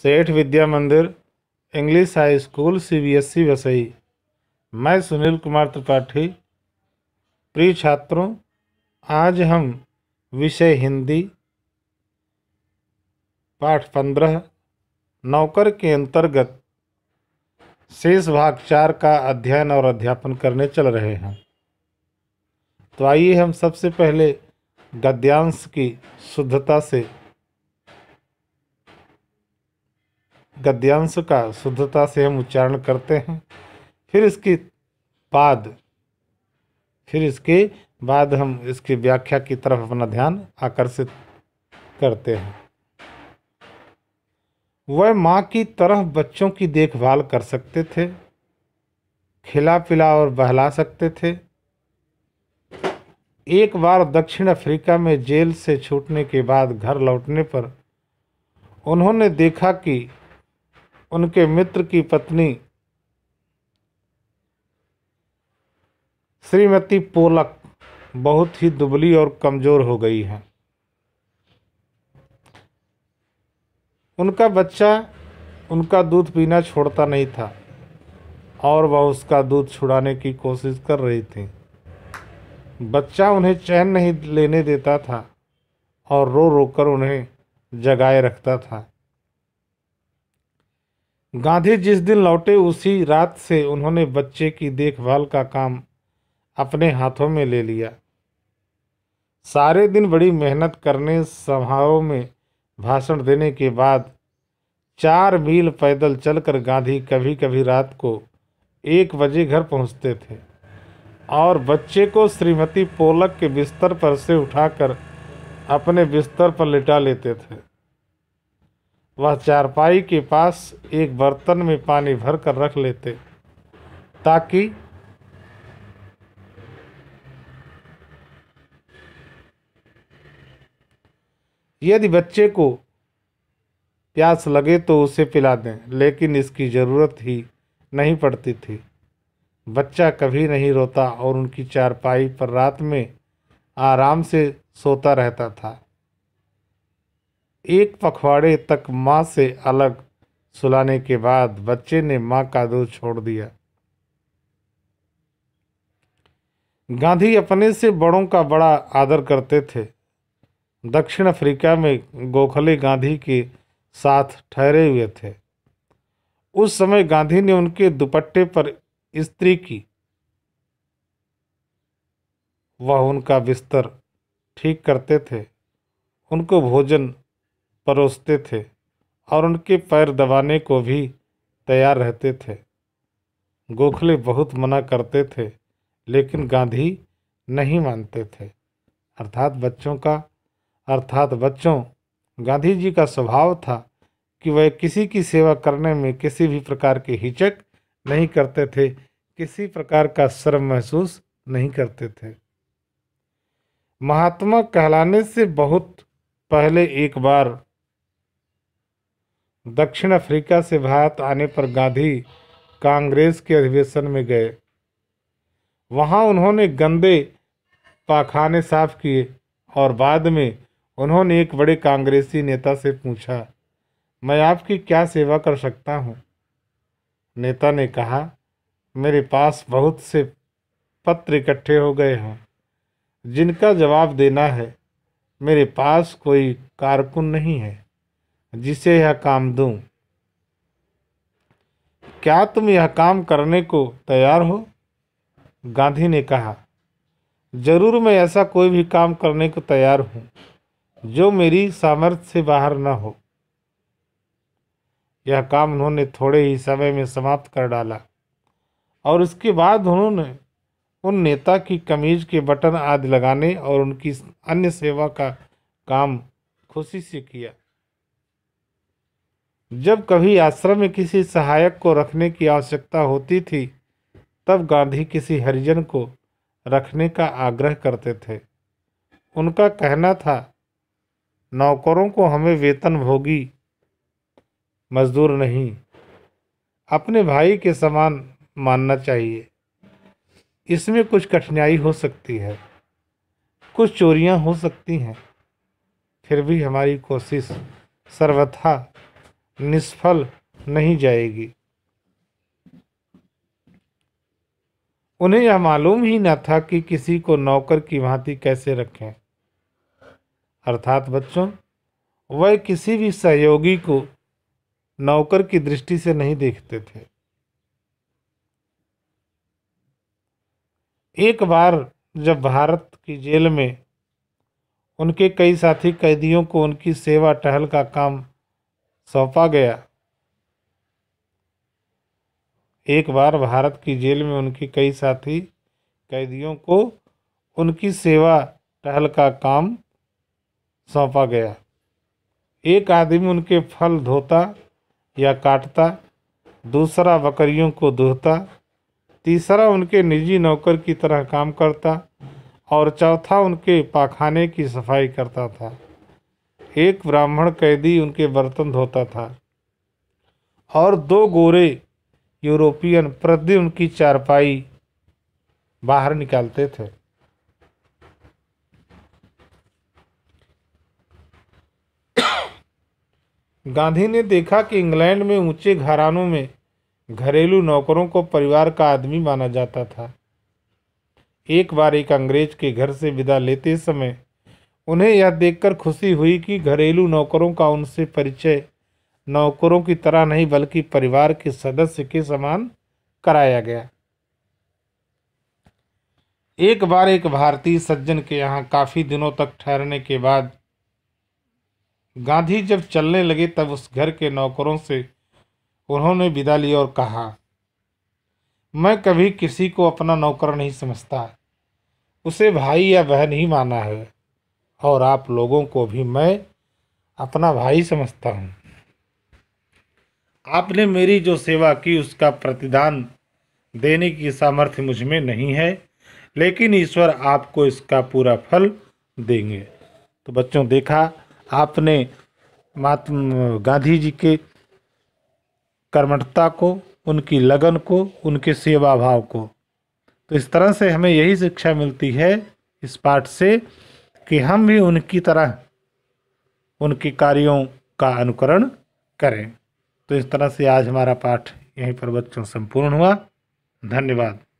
सेठ Vidya Mandir English high school CBSE Vasai मैं सुनील कुमार त्रिपाठी प्रिय छात्रों आज हम विषय हिंदी पाठ पंद्रह नौकर के अंतर्गत शेष भाग चार का अध्ययन और अध्यापन करने चल रहे हैं तो आइए हम सबसे पहले गद्यांश की शुद्धता से गद्यांश का शुद्धता से हम उच्चारण करते हैं फिर इसके बाद फिर इसके बाद हम इसकी व्याख्या की तरफ अपना ध्यान आकर्षित करते हैं वह माँ की तरह बच्चों की देखभाल कर सकते थे खिला पिला और बहला सकते थे एक बार दक्षिण अफ्रीका में जेल से छूटने के बाद घर लौटने पर उन्होंने देखा कि उनके मित्र की पत्नी श्रीमती पोलक बहुत ही दुबली और कमज़ोर हो गई है उनका बच्चा उनका दूध पीना छोड़ता नहीं था और वह उसका दूध छुड़ाने की कोशिश कर रही थी बच्चा उन्हें चैन नहीं लेने देता था और रो रो कर उन्हें जगाए रखता था गांधी जिस दिन लौटे उसी रात से उन्होंने बच्चे की देखभाल का काम अपने हाथों में ले लिया सारे दिन बड़ी मेहनत करने सभाओं में भाषण देने के बाद चार मील पैदल चलकर गांधी कभी कभी रात को एक बजे घर पहुंचते थे और बच्चे को श्रीमती पोलक के बिस्तर पर से उठाकर अपने बिस्तर पर लिटा लेते थे वह चारपाई के पास एक बर्तन में पानी भर कर रख लेते ताकि यदि बच्चे को प्यास लगे तो उसे पिला दें लेकिन इसकी ज़रूरत ही नहीं पड़ती थी बच्चा कभी नहीं रोता और उनकी चारपाई पर रात में आराम से सोता रहता था एक पखवाड़े तक माँ से अलग सुलाने के बाद बच्चे ने माँ का दूध छोड़ दिया गांधी अपने से बड़ों का बड़ा आदर करते थे दक्षिण अफ्रीका में गोखले गांधी के साथ ठहरे हुए थे उस समय गांधी ने उनके दुपट्टे पर स्त्री की वह उनका बिस्तर ठीक करते थे उनको भोजन परोसते थे और उनके पैर दबाने को भी तैयार रहते थे गोखले बहुत मना करते थे लेकिन गांधी नहीं मानते थे अर्थात बच्चों का अर्थात बच्चों गांधी जी का स्वभाव था कि वह किसी की सेवा करने में किसी भी प्रकार के हिचक नहीं करते थे किसी प्रकार का शर्म महसूस नहीं करते थे महात्मा कहलाने से बहुत पहले एक बार दक्षिण अफ्रीका से भारत आने पर गांधी कांग्रेस के अधिवेशन में गए वहां उन्होंने गंदे पाखाने साफ किए और बाद में उन्होंने एक बड़े कांग्रेसी नेता से पूछा मैं आपकी क्या सेवा कर सकता हूँ नेता ने कहा मेरे पास बहुत से पत्र इकट्ठे हो गए हैं जिनका जवाब देना है मेरे पास कोई कारकुन नहीं है जिसे यह काम दूं क्या तुम यह काम करने को तैयार हो गांधी ने कहा जरूर मैं ऐसा कोई भी काम करने को तैयार हूँ जो मेरी सामर्थ्य से बाहर न हो यह काम उन्होंने थोड़े ही समय में समाप्त कर डाला और उसके बाद उन्होंने उन नेता की कमीज के बटन आदि लगाने और उनकी अन्य सेवा का काम खुशी से किया जब कभी आश्रम में किसी सहायक को रखने की आवश्यकता होती थी तब गांधी किसी हरिजन को रखने का आग्रह करते थे उनका कहना था नौकरों को हमें वेतन भोगी मजदूर नहीं अपने भाई के समान मानना चाहिए इसमें कुछ कठिनाई हो सकती है कुछ चोरियां हो सकती हैं फिर भी हमारी कोशिश सर्वथा निष्फल नहीं जाएगी उन्हें यह मालूम ही न था कि किसी को नौकर की भांति कैसे रखें अर्थात बच्चों वह किसी भी सहयोगी को नौकर की दृष्टि से नहीं देखते थे एक बार जब भारत की जेल में उनके कई साथी कैदियों को उनकी सेवा टहल का काम सौंपा गया एक बार भारत की जेल में उनके कई साथी कैदियों को उनकी सेवा टहल का काम सौंपा गया एक आदमी उनके फल धोता या काटता दूसरा बकरियों को दोहता तीसरा उनके निजी नौकर की तरह काम करता और चौथा उनके पाखाने की सफाई करता था एक ब्राह्मण कैदी उनके बर्तन धोता था और दो गोरे यूरोपियन प्रतिदिन उनकी चारपाई बाहर निकालते थे गांधी ने देखा कि इंग्लैंड में ऊंचे घरानों में घरेलू नौकरों को परिवार का आदमी माना जाता था एक बार एक अंग्रेज के घर से विदा लेते समय उन्हें यह देखकर खुशी हुई कि घरेलू नौकरों का उनसे परिचय नौकरों की तरह नहीं बल्कि परिवार के सदस्य के समान कराया गया एक बार एक भारतीय सज्जन के यहाँ काफ़ी दिनों तक ठहरने के बाद गांधी जब चलने लगे तब उस घर के नौकरों से उन्होंने विदा ली और कहा मैं कभी किसी को अपना नौकर नहीं समझता उसे भाई या बहन ही माना है और आप लोगों को भी मैं अपना भाई समझता हूँ आपने मेरी जो सेवा की उसका प्रतिदान देने की सामर्थ्य मुझ में नहीं है लेकिन ईश्वर आपको इसका पूरा फल देंगे तो बच्चों देखा आपने महात्मा गांधी जी के कर्मठता को उनकी लगन को उनके सेवा भाव को तो इस तरह से हमें यही शिक्षा मिलती है इस पाठ से कि हम भी उनकी तरह उनके कार्यों का अनुकरण करें तो इस तरह से आज हमारा पाठ यहीं पर बच्चों संपूर्ण हुआ धन्यवाद